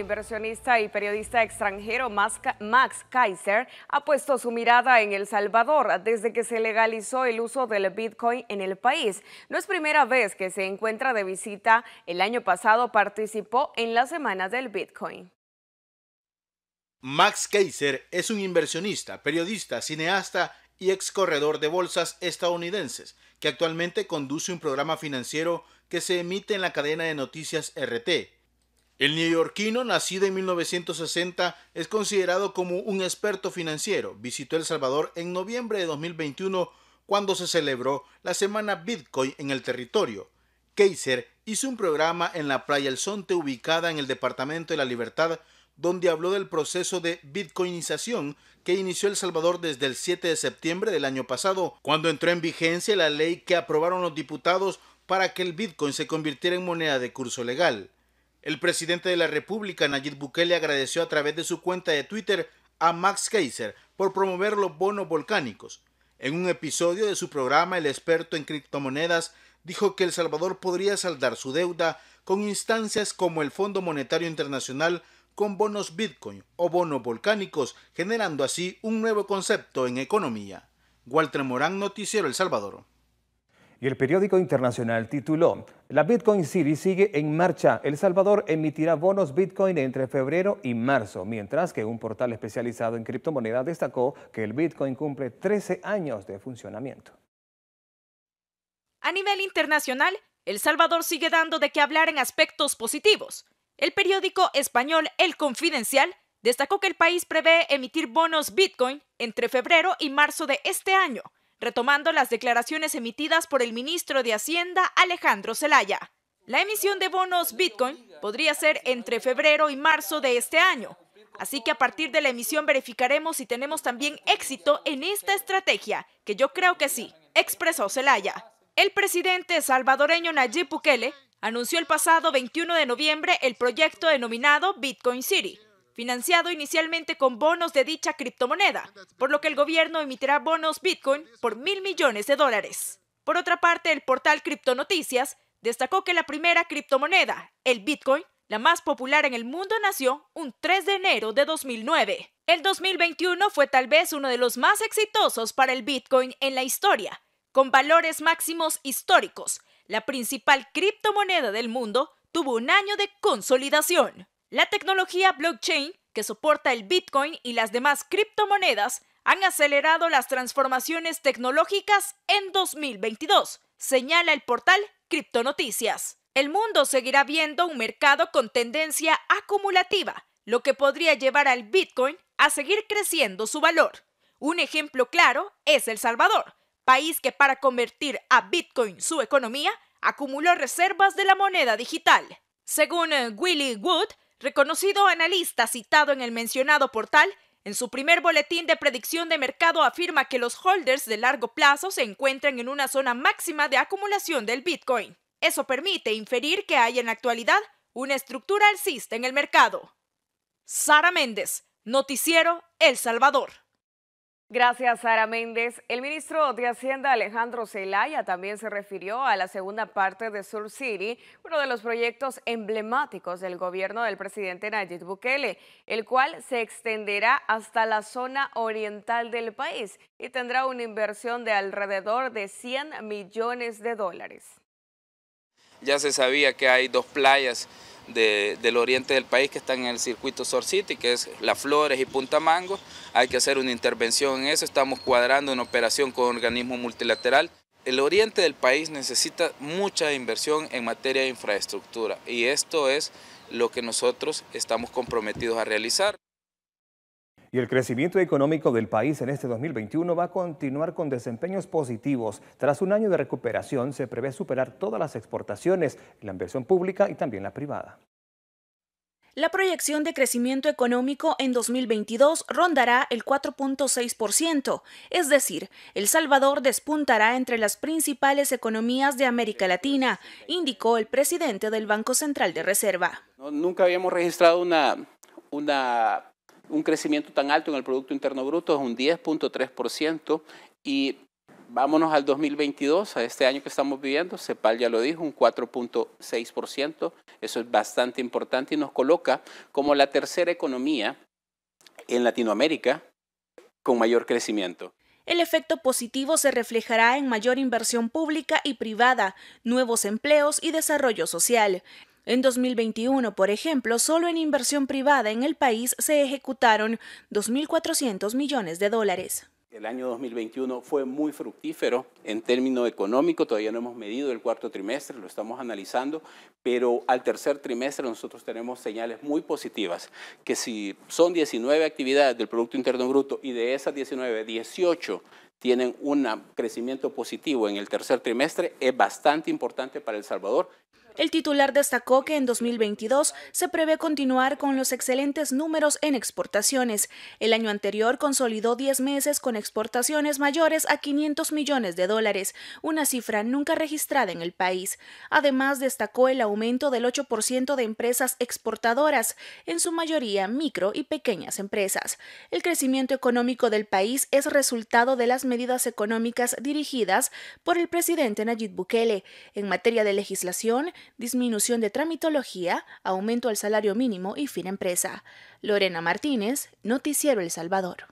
inversionista y periodista extranjero Max Kaiser ha puesto su mirada en El Salvador desde que se legalizó el uso del Bitcoin en el país. No es primera vez que se encuentra de visita. El año pasado participó en la Semana del Bitcoin. Max Kaiser es un inversionista, periodista, cineasta y ex corredor de bolsas estadounidenses, que actualmente conduce un programa financiero que se emite en la cadena de noticias RT, el neoyorquino, nacido en 1960, es considerado como un experto financiero. Visitó El Salvador en noviembre de 2021 cuando se celebró la semana Bitcoin en el territorio. Kaiser hizo un programa en la Playa El Sonte ubicada en el Departamento de la Libertad donde habló del proceso de bitcoinización que inició El Salvador desde el 7 de septiembre del año pasado, cuando entró en vigencia la ley que aprobaron los diputados para que el bitcoin se convirtiera en moneda de curso legal. El presidente de la República, Nayib Bukele, agradeció a través de su cuenta de Twitter a Max Kaiser por promover los bonos volcánicos. En un episodio de su programa, el experto en criptomonedas dijo que El Salvador podría saldar su deuda con instancias como el Fondo Monetario Internacional con bonos Bitcoin o bonos volcánicos, generando así un nuevo concepto en economía. Walter Morán, Noticiero El Salvador. Y el periódico internacional tituló, La Bitcoin City sigue en marcha. El Salvador emitirá bonos Bitcoin entre febrero y marzo, mientras que un portal especializado en criptomonedas destacó que el Bitcoin cumple 13 años de funcionamiento. A nivel internacional, El Salvador sigue dando de qué hablar en aspectos positivos. El periódico español El Confidencial destacó que el país prevé emitir bonos Bitcoin entre febrero y marzo de este año, retomando las declaraciones emitidas por el ministro de Hacienda Alejandro Zelaya. La emisión de bonos Bitcoin podría ser entre febrero y marzo de este año, así que a partir de la emisión verificaremos si tenemos también éxito en esta estrategia, que yo creo que sí, expresó Zelaya. El presidente salvadoreño Nayib Bukele anunció el pasado 21 de noviembre el proyecto denominado Bitcoin City, financiado inicialmente con bonos de dicha criptomoneda, por lo que el gobierno emitirá bonos Bitcoin por mil millones de dólares. Por otra parte, el portal Criptonoticias destacó que la primera criptomoneda, el Bitcoin, la más popular en el mundo, nació un 3 de enero de 2009. El 2021 fue tal vez uno de los más exitosos para el Bitcoin en la historia, con valores máximos históricos. La principal criptomoneda del mundo tuvo un año de consolidación. La tecnología blockchain, que soporta el Bitcoin y las demás criptomonedas, han acelerado las transformaciones tecnológicas en 2022, señala el portal Criptonoticias. El mundo seguirá viendo un mercado con tendencia acumulativa, lo que podría llevar al Bitcoin a seguir creciendo su valor. Un ejemplo claro es El Salvador, país que para convertir a Bitcoin su economía acumuló reservas de la moneda digital. Según eh, Willy Wood, Reconocido analista citado en el mencionado portal, en su primer boletín de predicción de mercado afirma que los holders de largo plazo se encuentran en una zona máxima de acumulación del Bitcoin. Eso permite inferir que hay en la actualidad una estructura alcista en el mercado. Sara Méndez, Noticiero El Salvador. Gracias, Sara Méndez. El ministro de Hacienda, Alejandro Zelaya, también se refirió a la segunda parte de Sur City, uno de los proyectos emblemáticos del gobierno del presidente Nayib Bukele, el cual se extenderá hasta la zona oriental del país y tendrá una inversión de alrededor de 100 millones de dólares. Ya se sabía que hay dos playas del oriente del país que están en el circuito Sor City, que es La Flores y Punta Mango. Hay que hacer una intervención en eso, estamos cuadrando una operación con organismo multilateral. El oriente del país necesita mucha inversión en materia de infraestructura y esto es lo que nosotros estamos comprometidos a realizar. Y el crecimiento económico del país en este 2021 va a continuar con desempeños positivos. Tras un año de recuperación, se prevé superar todas las exportaciones, la inversión pública y también la privada. La proyección de crecimiento económico en 2022 rondará el 4.6%, es decir, El Salvador despuntará entre las principales economías de América Latina, indicó el presidente del Banco Central de Reserva. nunca habíamos registrado una, una un crecimiento tan alto en el Producto Interno Bruto, es un 10.3%, y vámonos al 2022, a este año que estamos viviendo, CEPAL ya lo dijo, un 4.6%, eso es bastante importante y nos coloca como la tercera economía en Latinoamérica con mayor crecimiento. El efecto positivo se reflejará en mayor inversión pública y privada, nuevos empleos y desarrollo social. En 2021, por ejemplo, solo en inversión privada en el país se ejecutaron 2.400 millones de dólares. El año 2021 fue muy fructífero en términos económicos, todavía no hemos medido el cuarto trimestre, lo estamos analizando, pero al tercer trimestre nosotros tenemos señales muy positivas, que si son 19 actividades del Producto Interno Bruto y de esas 19, 18 tienen un crecimiento positivo en el tercer trimestre, es bastante importante para El Salvador. El titular destacó que en 2022 se prevé continuar con los excelentes números en exportaciones. El año anterior consolidó 10 meses con exportaciones mayores a 500 millones de dólares, una cifra nunca registrada en el país. Además, destacó el aumento del 8% de empresas exportadoras, en su mayoría micro y pequeñas empresas. El crecimiento económico del país es resultado de las medidas económicas dirigidas por el presidente Nayib Bukele. En materia de legislación, disminución de tramitología, aumento al salario mínimo y fin empresa. Lorena Martínez, Noticiero El Salvador.